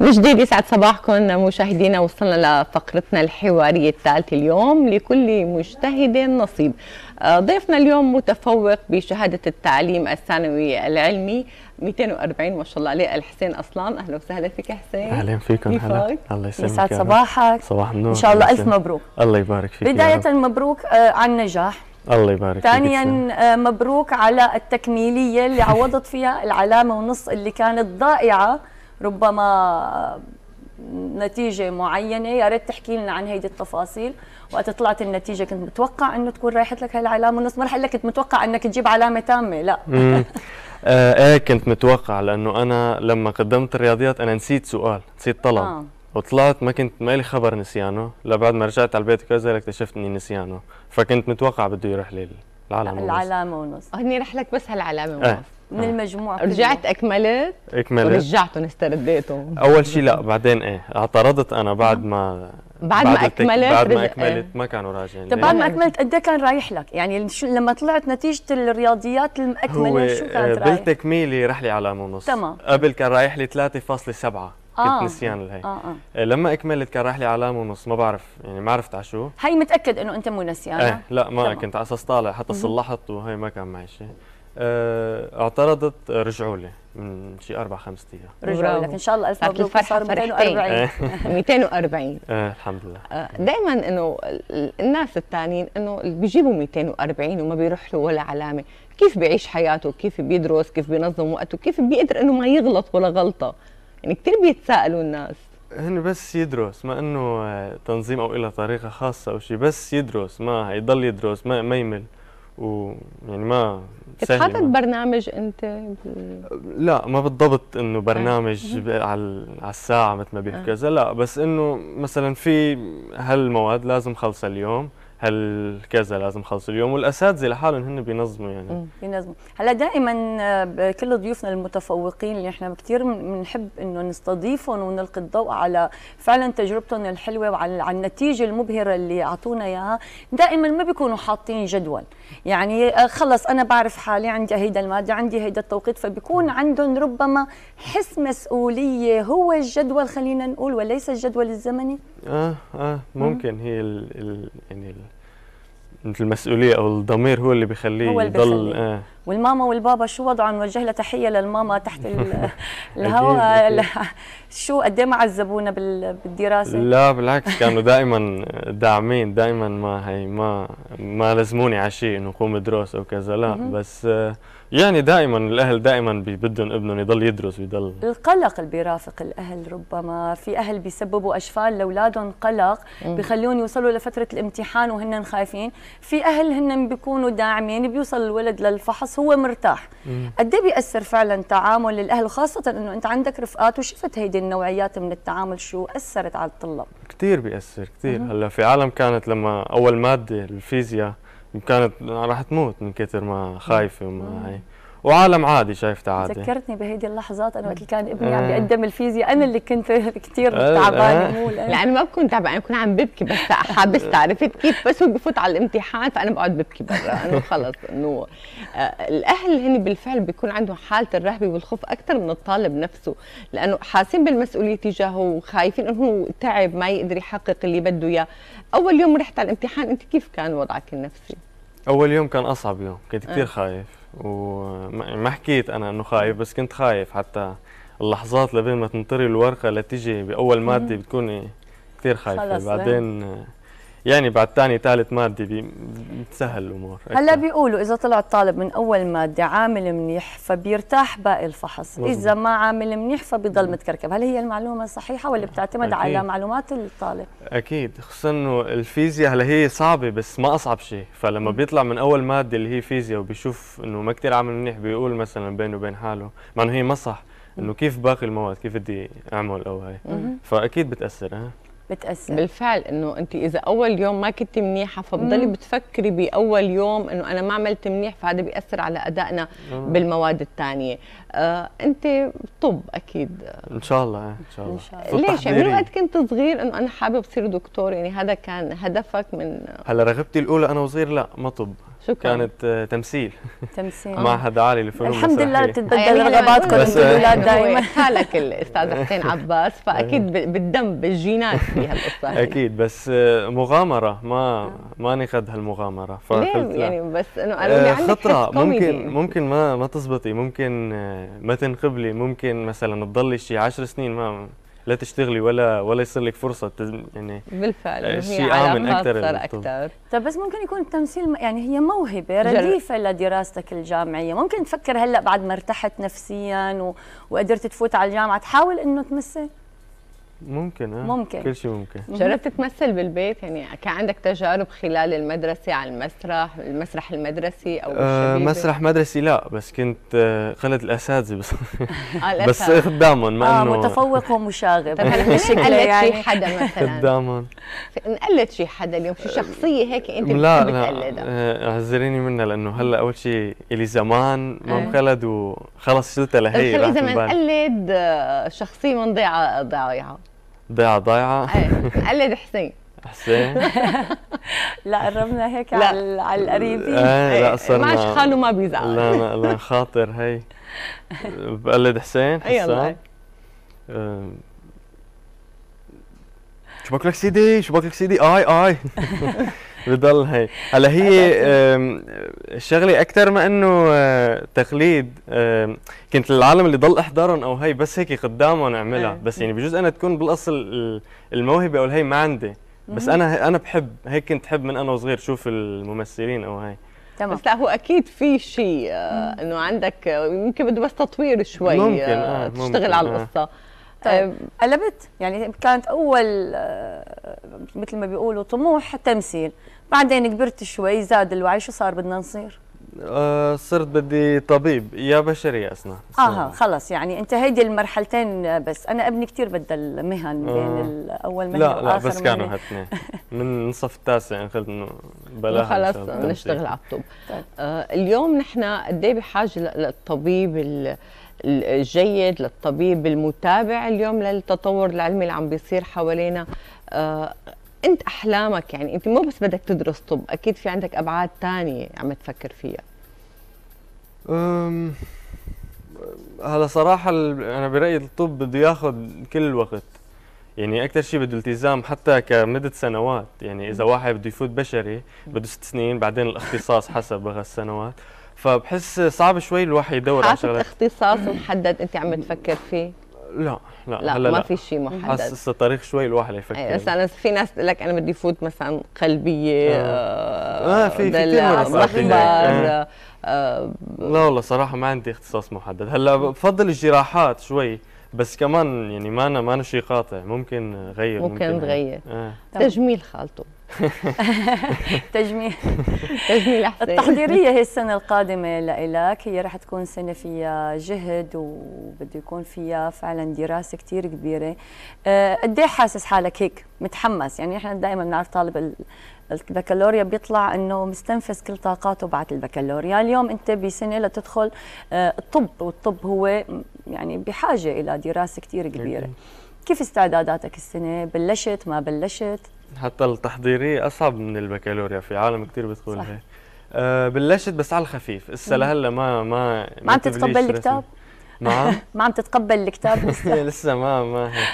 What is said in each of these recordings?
وجديد يسعد صباحكم مشاهدينا وصلنا لفقرتنا الحواريه الثالثه اليوم لكل مجتهد نصيب آه، ضيفنا اليوم متفوق بشهاده التعليم الثانوي العلمي 240 ما شاء الله عليه الحسين اصلان اهلا وسهلا فيك حسين اهلا فيكم هلا الله يسلمك يسعد صباحك صباح النور ان شاء الله الف مبروك الله يبارك فيك بدايه مبروك آه، على النجاح الله يبارك فيك ثانيا آه، مبروك على التكميليه اللي عوضت فيها العلامه ونص اللي كانت ضائعه ربما آه، نتيجة معينة يا ريت تحكي لنا عن هيدي التفاصيل وقت طلعت النتيجة كنت متوقع انه تكون رايحت لك هالعلامة ونص ما رح لك كنت متوقع انك تجيب علامة تامة لا آه ايه كنت متوقع لانه انا لما قدمت الرياضيات انا نسيت سؤال نسيت طلب آه. وطلعت ما كنت ما لي خبر نسيانه لبعد ما رجعت على البيت كذا اكتشفت اني نسيانه فكنت متوقع بده يروح لي العلامة ونص العلامة ونص هني رح لك بس هالعلامة إيه. ونص آه. من آه. المجموعه رجعت اكملت اكملت ورجعتهم استرديتهم اول شيء لا بعدين ايه اعترضت انا بعد ما بعد, بعد ما اكملت بعد ما اكملت ما كانوا راجعين طيب بعد ما اكملت قد إيه كان رايح لك يعني لما طلعت نتيجه الرياضيات الاكمله شو آه، كانت رايح بالتكميلي راح لي علامه ونص تمام قبل كان رايح لي 3.7 كنت آه. نسيان لهي آه،, آه آه. لما اكملت كان رايح لي علامه ونص ما بعرف يعني ما عرفت على شو هي متاكد انه انت مو نسيان ايه لا ما تمام. كنت على اساس طالع حتى صلحت وهي ما كان معي شيء آه، اعترضت رجعوا لي من شيء اربع خمس ايام رجعوا لك ان شاء الله الف مبروك صار 240 240 إيه. إيه، الحمد لله آه، دائما انه الناس الثانيين انه بيجيبوا 240 وما بيروح له ولا علامه كيف بيعيش حياته كيف بيدرس كيف بينظم وقته كيف بيقدر انه ما يغلط ولا غلطه يعني كثير بيتساءلوا الناس هن بس يدرس ما انه تنظيم او إلى طريقه خاصه او شيء بس يدرس ما يضل يدرس ما, ما يمل ويعني ما تحدد طيب، برنامج انت لا ما بالضبط انه برنامج آه. على الساعه مثل ما بيحكي آه. كذا لا بس انه مثلا في هالمواد لازم خلصها اليوم هل كذا لازم خلص اليوم والاساتذه لحالهم هن بينظموا يعني بينظموا هلا دائما آه، كل ضيوفنا المتفوقين اللي احنا كثير بنحب انه نستضيفهم ونلقي الضوء على فعلا تجربتهم الحلوه وعلى النتيجه المبهره اللي اعطونا اياها دائما ما بيكونوا حاطين جدول يعني آه، خلص انا بعرف حالي عندي هيدا الماده عندي هيدا التوقيت فبيكون عندهم ربما حس مسؤوليه هو الجدول خلينا نقول وليس الجدول الزمني اه اه ممكن هي ال ال يعني ال المسؤوليه او الضمير هو اللي بيخليه هو يضل آه والماما والبابا شو وضعهم نوجه لها تحيه للماما تحت الهواء شو قد إيه ما عذبونا بالدراسه لا بالعكس كانوا دائما داعمين دائما ما هي ما ما لزموني على شيء انه قوم ادرس او كذا لا بس يعني دائما الاهل دائما بدهم ابنهم يضل يدرس ويضل القلق اللي بيرافق الاهل ربما في اهل بيسببوا اشفال لاولادهم قلق بخليهم يوصلوا لفتره الامتحان وهن خايفين في اهل هن بيكونوا داعمين بيوصل الولد للفحص الشخص هو مرتاح قد ايه بياثر فعلا تعامل الاهل خاصه انه انت عندك رفقات وشفت هيدي النوعيات من التعامل شو اثرت على الطلاب كثير بياثر كثير هلا في عالم كانت لما اول ماده الفيزياء كانت راح تموت من كثر ما خايفه وما هي وعالم عادي شايفته عادي ذكرتني بهيدي اللحظات انا وقت اللي كان ابني عم إيه. بيقدم الفيزياء انا اللي كنت كثير إيه، إيه. تعبانه مو لا انا ما بكون تعبانه كنت عم ببكي بس حابس عرفت كيف بس هو بفوت على الامتحان فانا بقعد ببكي برا انه خلص انه آه، الاهل هن بالفعل بيكون عندهم حاله الرهبه والخوف اكثر من الطالب نفسه لانه حاسين بالمسؤوليه تجاهه وخايفين انه تعب ما يقدر يحقق اللي بده اياه اول يوم رحت على الامتحان انت كيف كان وضعك النفسي اول يوم كان اصعب يوم كنت كثير خايف وما حكيت انا انه خايف بس كنت خايف حتى اللحظات لبين ما تنطري الورقه لتيجي باول ماده بتكوني كثير خايفه بعدين يعني بعد ثاني ثالث ماده بتسهل الامور هلا بيقولوا اذا طلع الطالب من اول ماده عامل منيح فبيرتاح باقي الفحص مزبوط. اذا ما عامل منيح فبيضل متكركب هل هي المعلومه صحيحه ولا بتعتمد أكيد. على معلومات الطالب اكيد خصوصا انه الفيزياء هلا هي صعبه بس ما اصعب شيء فلما بيطلع من اول ماده اللي هي فيزياء وبيشوف انه ما كثير عامل منيح بيقول مثلا بينه وبين حاله مع انه هي ما صح انه كيف باقي المواد كيف بدي اعمل او هي فاكيد بتاثر ها بتاثر بالفعل انه انت اذا اول يوم ما كنت منيحه فبتضلي بتفكري باول يوم انه انا ما عملت منيح فهذا بياثر على ادائنا مم. آه. بالمواد الثانيه آه انت طب اكيد ان شاء الله إيه، ان شاء الله, إن شاء الله. ليش يعني من وقت كنت صغير انه انا حابب اصير دكتور يعني هذا كان هدفك من هلا رغبتي الاولى انا وصغير لا ما طب شكرا كانت آه، تمثيل تمثيل معهد عالي للفنون أيوة. أيوة، أيوة، الحمد لله بتتبدل رغباتكم انتم الاولاد دائما حالك الاستاذ حسين عباس فاكيد بالدم بالجينات في هالقصه اكيد بس آه، مغامره ما ما قد هالمغامره فقلت يعني بس انه قالوا آه، لي خطره ممكن ممكن ما ما تزبطي ممكن ما تنقبلي ممكن مثلا تضلي شي 10 سنين ما لا تشتغلي ولا ولا يصير لك فرصه يعني بالفعل آه، شيء امن اكثر اكثر طيب بس ممكن يكون التمثيل يعني هي موهبه رديفه لدراستك الجامعيه ممكن تفكر هلا بعد ما ارتحت نفسيا وقدرت تفوت على الجامعه تحاول انه تمثل ممكن اه ممكن كل شيء ممكن جربت تمثل بالبيت يعني كان عندك تجارب خلال المدرسه على المسرح المسرح المدرسي او آه مسرح مدرسي لا بس كنت آه خلت الاساتذه بس آه بس قدامهم ما آه، انه اه متفوق ومشاغب طيب هلا نقلد يعني. شي حدا مثلا قدامهم نقلد شي حدا اليوم شو شخصيه هيك انت لا لا اعذريني آه، منها لانه هلا اول شيء الي زمان ما آه. انقلد وخلص شلتها لهي اذا بنقلد شخصيه من ضيعه ضايعه ضيعة ضيعه ايه قلد حسين حسين لا قربنا هيك لا. على على القريبين ايه لا إيه، صرنا ماشي خانه ما بيزعل لا لا لا خاطر هي بقلد حسين حسين شو بك لك سيدي شو بك لك سيدي اي اي بضل هي هلا هي الشغله اكثر ما انه آه، تقليد كنت العالم اللي ضل احضرهم او هي بس هيك قدامهم اعملها إيه. بس يعني بجوز انا تكون بالاصل الموهبه او هي ما عندي بس انا انا بحب هيك كنت حب من انا وصغير شوف الممثلين او هي تمام بس لا هو اكيد في شيء آه، انه عندك يمكن بده بس تطوير شوي ممكن آه, آه، تشتغل ممكن على القصه آه. طيب قلبت يعني كانت اول مثل ما بيقولوا طموح تمثيل بعدين كبرت شوي زاد الوعي شو صار بدنا نصير؟ أه صرت بدي طبيب يا بشري يا اسنان اها خلص يعني انت هيدي المرحلتين آه، بس انا ابني كثير بدل مهن آه. بين آه. الاول مهنه لا لا بس كانوا هالاثنين من الصف التاسع يعني انه بلاها خلص نشتغل على الطب طيب. آه اليوم نحن قد ايه بحاجه للطبيب الجيد للطبيب المتابع اليوم للتطور العلمي اللي عم بيصير حوالينا آه انت احلامك يعني انت مو بس بدك تدرس طب اكيد في عندك ابعاد تانية عم تفكر فيها هلا صراحه انا برايي الطب بده ياخذ كل الوقت يعني اكثر شيء بده التزام حتى كمده سنوات يعني اذا واحد بده يفوت بشري بده ست سنين بعدين الاختصاص حسب هالسنوات فبحس صعب شوي الواحد يدور على شغله اختصاص محدد انت عم تفكر فيه لا لا لا هلا ما لا. في شيء محدد حاسس التاريخ شوي الواحد يفكر ايه بس انا في ناس تقول لك انا بدي فوت مثلا قلبيه اه, آه, آه في دلع مخبر آه. آه لا والله صراحه ما عندي اختصاص محدد هلا بفضل الجراحات شوي بس كمان يعني ما أنا ما أنا شيء قاطع ممكن غير ممكن, ممكن تغير آه. تجميل خالته تجميل تجميل احسن التحضيريه هي السنه القادمه لإلك هي رح تكون سنه فيها جهد وبده يكون فيها فعلا دراسه كثير كبيره آه، قد ايه حاسس حالك هيك متحمس يعني احنا دائما بنعرف طالب البكالوريا بيطلع انه مستنفذ كل طاقاته بعد البكالوريا اليوم انت بسنه لتدخل آه، الطب والطب هو يعني بحاجه الى دراسه كثير كبيره كيف استعداداتك السنه بلشت ما بلشت حتى التحضيريه اصعب من البكالوريا في عالم كثير بتقول هيك أه بلشت بس على الخفيف هسه لهلا ما ما ما عم تتقبل الكتاب ما نعم. ما عم تتقبل الكتاب لسه لسه ما ما هيك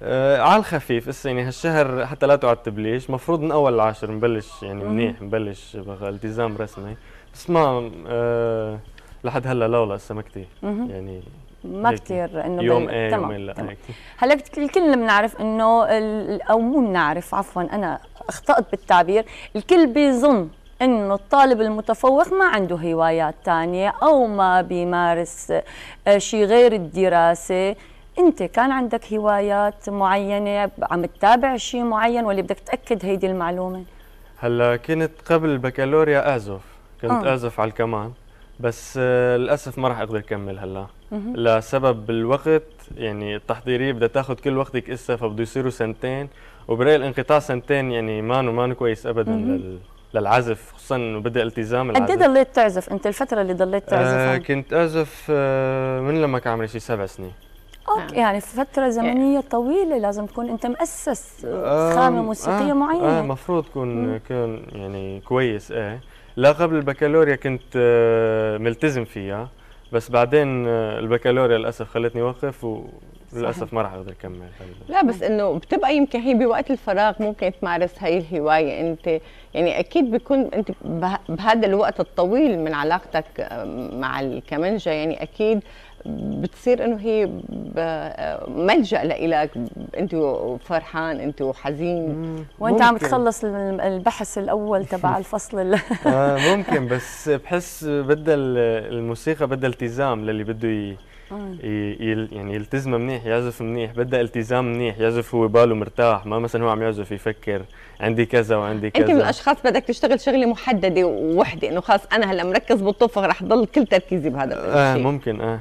آه على الخفيف هسه يعني هالشهر حتى لا تقعد تبليش مفروض من اول العاشر نبلش يعني منيح نبلش التزام رسمي بس ما آه لحد هلا لا والله لسه ما كثير يعني ما كثير انه يوم ايه تمام, يومين لا تمام. إيه. هلا الكل بنعرف انه ال... او مو بنعرف عفوا انا اخطات بالتعبير الكل بيظن انه الطالب المتفوق ما عنده هوايات تانية او ما بيمارس آه، شيء غير الدراسه انت كان عندك هوايات معينه عم تتابع شيء معين ولا بدك تاكد هيدي المعلومه هلا كنت قبل البكالوريا اعزف كنت آه. اعزف على الكمان بس آه، للاسف ما راح اقدر اكمل هلا لسبب الوقت يعني التحضيريه بدها تاخذ كل وقتك اسا فبده يصيروا سنتين وبرايي الانقطاع سنتين يعني مانو ما كويس ابدا لل للعزف خصوصا انه بدي التزام إيه العزف قد ضليت تعزف انت الفتره اللي ضليت تعزف آه كنت اعزف آه من لما كان عمري شي سبع سنين اوكي نعم. يعني فتره إيه. زمنيه طويله لازم تكون انت مؤسس آه، خامه آه، موسيقيه آه معينه اه المفروض تكون كون يعني كويس ايه لا قبل البكالوريا كنت آه، ملتزم فيها بس بعدين آه، البكالوريا للاسف خلتني اوقف وللاسف ما راح اقدر اكمل لا بس انه بتبقى يمكن هي بوقت الفراغ ممكن تمارس هاي الهوايه انت يعني اكيد بيكون انت بهذا الوقت الطويل من علاقتك آه، مع الكمنجه يعني اكيد بتصير انه هي ملجا لإلك انت فرحان انت حزين وانت عم تخلص البحث الاول تبع الفصل ال... آه ممكن بس بحس بدها الموسيقى بدها التزام للي بده ي... يعني يلتزم منيح يعزف منيح بدها التزام منيح يعزف هو باله مرتاح ما مثلا هو عم يعزف يفكر عندي كذا وعندي كذا انت من الاشخاص بدك تشتغل شغله محدده ووحده انه خلص انا هلا مركز بالطوب رح ضل كل تركيزي بهذا الشيء اه ممكن اه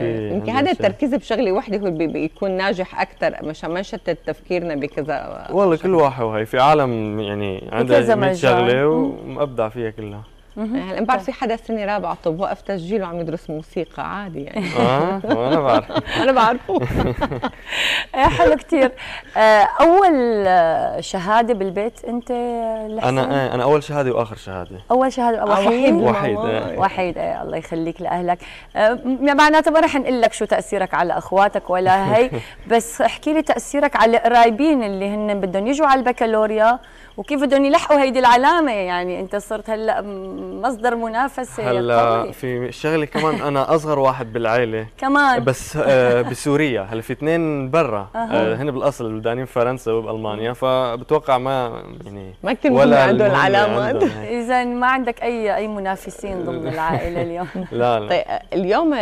إيه، يمكن هذا التركيز بشغله وحده هو بيكون ناجح اكثر مشان ما نشتت تفكيرنا بكذا والله كل واحد وهي في عالم يعني عندها 100 شغله ومبدع فيها كلها امبارح يعني طيب. في حدا سنه رابعه طب وقف تسجيل وعم يدرس موسيقى عادي يعني اه انا بعرف انا بعرفه آه، حلو كثير آه، اول شهاده بالبيت انت لحسن؟ انا آه، انا اول شهاده واخر شهاده اول شهاده وحيد وحيد وحيد ايه الله يخليك لاهلك معناته ما رح نقول لك شو تاثيرك على اخواتك ولا هي بس احكي لي تاثيرك على القرايبين اللي هن بدهم يجوا على البكالوريا وكيف بدهم يلحقوا هيدي العلامه يعني انت صرت هلا مصدر منافسه هلا في شغله كمان انا اصغر واحد بالعائله كمان بس آه، بسوريا هلا في اثنين برا آه، هن بالاصل البلدانيين فرنسا وبالمانيا فبتوقع ما يعني ما كثير ولا عندهم العلامات اذا ما عندك اي اي منافسين ضمن العائله اليوم لا لا طيب آه، اليوم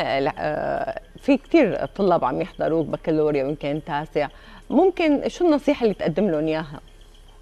في كثير طلاب عم يحضروك بكالوريا وان كان تاسع ممكن شو النصيحه اللي تقدم لهم اياها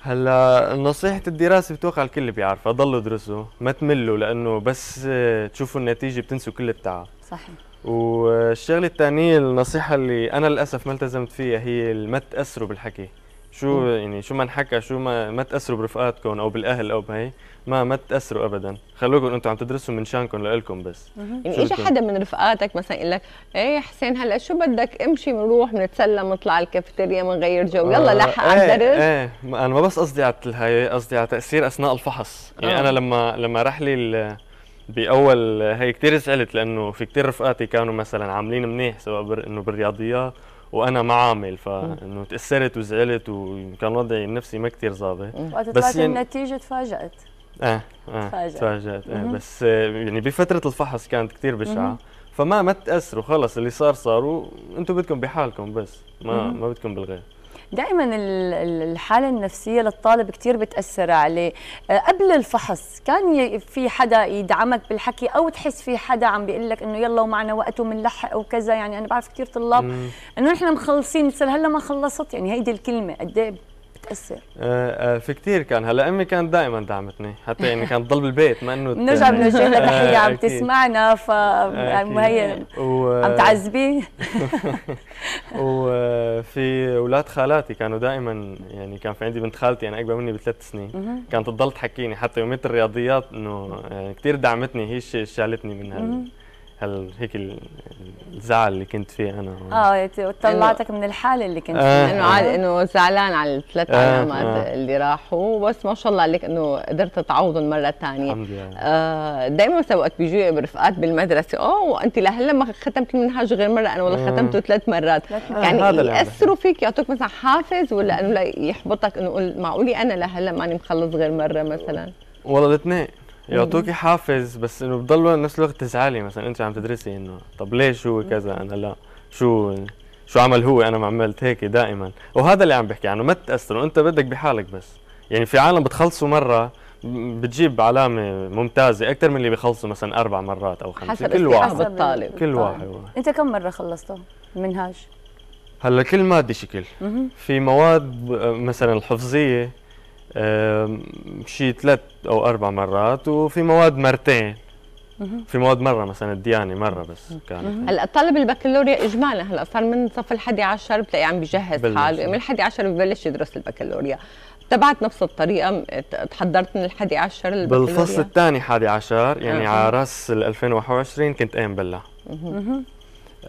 هلا نصيحة الدراسة بتوقع الكل بيعرفها ضلوا درسوا ما تملوا لأنه بس تشوفوا النتيجة بتنسوا كل التعب صحيح والشغلة الثانية النصيحة اللي أنا للأسف ما التزمت فيها هي ما تأثروا بالحكي شو يعني شو ما انحكى شو ما ما تاثروا برفقاتكم او بالاهل او بهي ما ما تاثروا ابدا خلوكم انتم عم تدرسوا من شانكم لإلكم بس يعني اجى حدا من رفقاتك مثلا يقول لك ايه حسين هلا شو بدك امشي بنروح بنتسلى نطلع على الكافيتيريا بنغير جو يلا آه لحق على الدرس ايه ايه انا ما بس قصدي على هي قصدي على تاثير اثناء الفحص يعني آه. انا لما لما راح لي باول هي كثير زعلت لانه في كثير رفقاتي كانوا مثلا عاملين منيح سواء بر... انه بالرياضيات وانا ما عامل فانه تاثرت وزعلت وكان وضعي النفسي ما كثير ظابط وقت طلعت يعني النتيجه تفاجات اه اه تفاجأت, تفاجأت آه بس آه، يعني بفترة الفحص كانت كثير بشعة فما ما تأثروا خلص اللي صار صار وانتم بدكم بحالكم بس ما ما بدكم بالغير دائما الحاله النفسيه للطالب كثير بتاثر عليه آه، قبل الفحص كان في حدا يدعمك بالحكي او تحس في حدا عم بيقول لك انه يلا ومعنا وقت ومنلحق وكذا يعني انا بعرف كثير طلاب انه نحن مخلصين مثل هلا ما خلصت يعني هيدي الكلمه قد إيه القصه؟ آه،, آه في كثير كان هلا امي كانت دائما دعمتني حتى يعني كانت تضل بالبيت ما انه بنرجع بنوجه آه، لها تحيه عم تسمعنا ف آه، هي عم تعذبيه وفي اولاد خالاتي كانوا دائما يعني كان في عندي بنت خالتي انا اكبر مني بثلاث سنين كانت تضل تحكيني حتى يوميه الرياضيات انه يعني كثير دعمتني هي الشيء شالتني من هال هال هيك الزعل اللي كنت فيه انا اه طلعتك من الحاله اللي كنت آه، فيها انه عاد انه زعلان على الثلاث آه علامات آه اللي راحوا بس ما شاء الله عليك انه قدرت تعوضهم مره ثانيه الحمد لله آه، دائما وقت بيجوا رفقات بالمدرسه اوه انت لهلا ما ختمت المنهج غير مره انا ولا آه. ختمته ثلاث مرات يعني ياثروا فيك يعطوك مثلا حافز ولا انه يحبطك انه معقولي انا لهلا ماني مخلص غير مره مثلا والله الاثنين يعطوكي حافز بس انه بضلوا نفس الوقت تزعلي مثلا انت عم تدرسي انه طب ليش هو كذا انا لا شو شو عمل هو انا ما عملت هيك دائما وهذا اللي عم بحكي عنه ما تتاثروا انت بدك بحالك بس يعني في عالم بتخلصوا مره بتجيب علامة ممتازة أكثر من اللي بيخلصوا مثلا أربع مرات أو خمسة كل واحد حسب الطالب كل طيب. واحد أنت كم مرة خلصته منهاج؟ هلا كل مادة شكل في مواد آه، مثلا الحفظية شي ثلاث او اربع مرات وفي مواد مرتين في مواد مره مثلا الديانه مره بس كانت هلا طالب البكالوريا اجمالا هلا صار من صف ال11 بتلاقي عم بجهز حاله من ال11 ببلش يدرس البكالوريا تبعت نفس الطريقه تحضرت من ال11 بالفصل الثاني 11 يعني آه. على راس ال 2021 كنت قايم بالله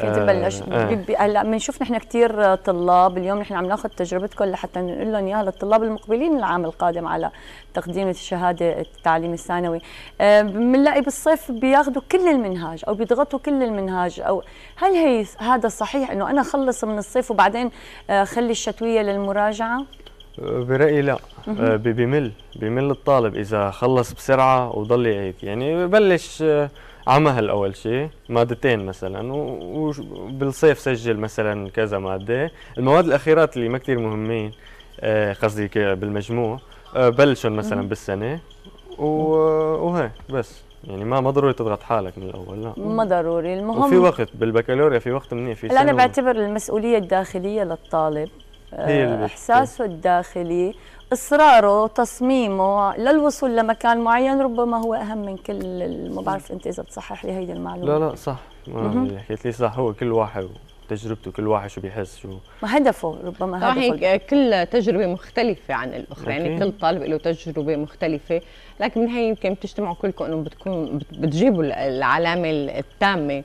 كنت بلشت آه، آه. هلا بنشوف نحن كثير طلاب اليوم نحن عم ناخذ تجربتكم لحتى نقول لهم اياها للطلاب المقبلين العام القادم على تقديم الشهاده التعليم الثانوي آه، بنلاقي بالصيف بياخذوا كل المنهاج او بيضغطوا كل المنهاج او هل هي هذا صحيح انه انا اخلص من الصيف وبعدين اخلي الشتويه للمراجعه برايي لا بمل بمل الطالب اذا خلص بسرعه وضل هيك يعني ببلش عمل اول شيء مادتين مثلا وبالصيف سجل مثلا كذا ماده المواد الاخيرات اللي ما كثير مهمين آه، قصدي بالمجموع آه، بلشن مثلا بالسنه وهي بس يعني ما ما ضروري تضغط حالك من الاول لا ما ضروري المهم في وقت بالبكالوريا في وقت منيح في انا بعتبر المسؤوليه الداخليه للطالب احساسه الداخلي اصراره تصميمه للوصول لمكان معين ربما هو اهم من كل ما بعرف انت اذا بتصحح لي هيدي المعلومه لا لا صح ما حكيت لي صح هو كل واحد تجربته كل واحد شو بيحس شو ما هدفه ربما هدفه هيك كل تجربه مختلفه عن الاخرى يعني كل طالب له تجربه مختلفه لكن من هي يمكن بتجتمعوا كلكم انه بتكون بتجيبوا العلامه التامه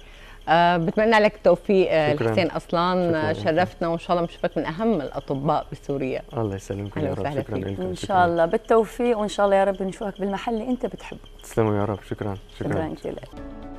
آه، بتمنى لك التوفيق الحسين آه، اصلا شكراً. آه، شرفتنا وان شاء الله بنشوفك من اهم الاطباء بسوريا الله يسلمكم يا رب شكرا لكم ان شاء الله بالتوفيق وان شاء الله يا رب نشوفك بالمحل اللي انت بتحبه تسلموا يا رب شكرا شكرا شكرا, شكرا.